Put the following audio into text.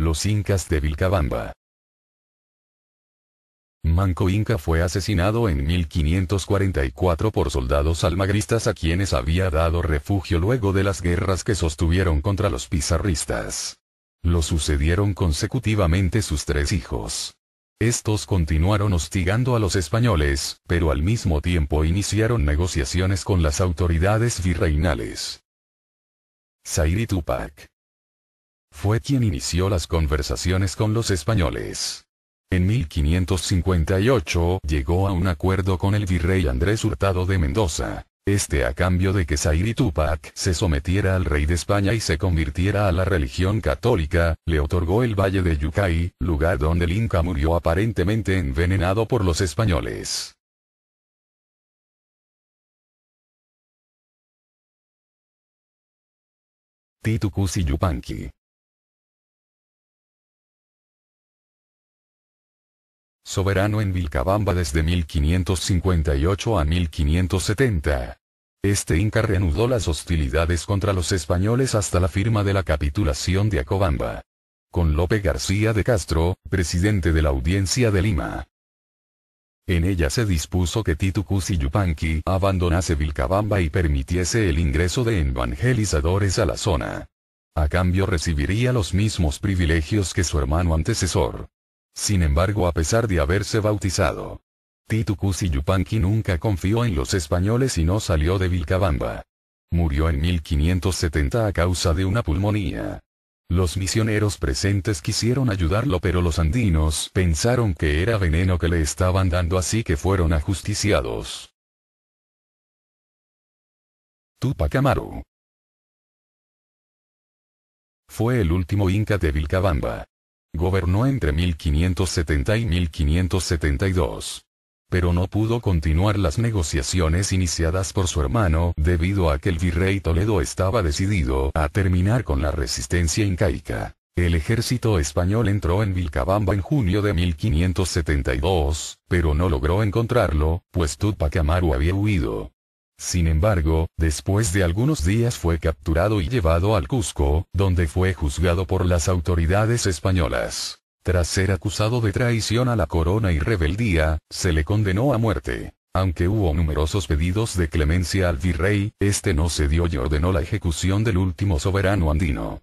Los incas de Vilcabamba. Manco Inca fue asesinado en 1544 por soldados almagristas a quienes había dado refugio luego de las guerras que sostuvieron contra los pizarristas. Lo sucedieron consecutivamente sus tres hijos. Estos continuaron hostigando a los españoles, pero al mismo tiempo iniciaron negociaciones con las autoridades virreinales. Zairi Tupac. Fue quien inició las conversaciones con los españoles. En 1558 llegó a un acuerdo con el virrey Andrés Hurtado de Mendoza, este a cambio de que Zairi Tupac se sometiera al rey de España y se convirtiera a la religión católica, le otorgó el valle de Yucay, lugar donde el Inca murió aparentemente envenenado por los españoles. Titucus y Yupanqui soberano en Vilcabamba desde 1558 a 1570. Este inca reanudó las hostilidades contra los españoles hasta la firma de la capitulación de Acobamba. Con Lope García de Castro, presidente de la Audiencia de Lima. En ella se dispuso que Titu y Yupanqui abandonase Vilcabamba y permitiese el ingreso de evangelizadores a la zona. A cambio recibiría los mismos privilegios que su hermano antecesor. Sin embargo a pesar de haberse bautizado, Titu y Yupanqui nunca confió en los españoles y no salió de Vilcabamba. Murió en 1570 a causa de una pulmonía. Los misioneros presentes quisieron ayudarlo pero los andinos pensaron que era veneno que le estaban dando así que fueron ajusticiados. Tupac Amaru fue el último inca de Vilcabamba. Gobernó entre 1570 y 1572. Pero no pudo continuar las negociaciones iniciadas por su hermano debido a que el virrey Toledo estaba decidido a terminar con la resistencia incaica. El ejército español entró en Vilcabamba en junio de 1572, pero no logró encontrarlo, pues Tupac Amaru había huido. Sin embargo, después de algunos días fue capturado y llevado al Cusco, donde fue juzgado por las autoridades españolas. Tras ser acusado de traición a la corona y rebeldía, se le condenó a muerte. Aunque hubo numerosos pedidos de clemencia al virrey, este no cedió y ordenó la ejecución del último soberano andino.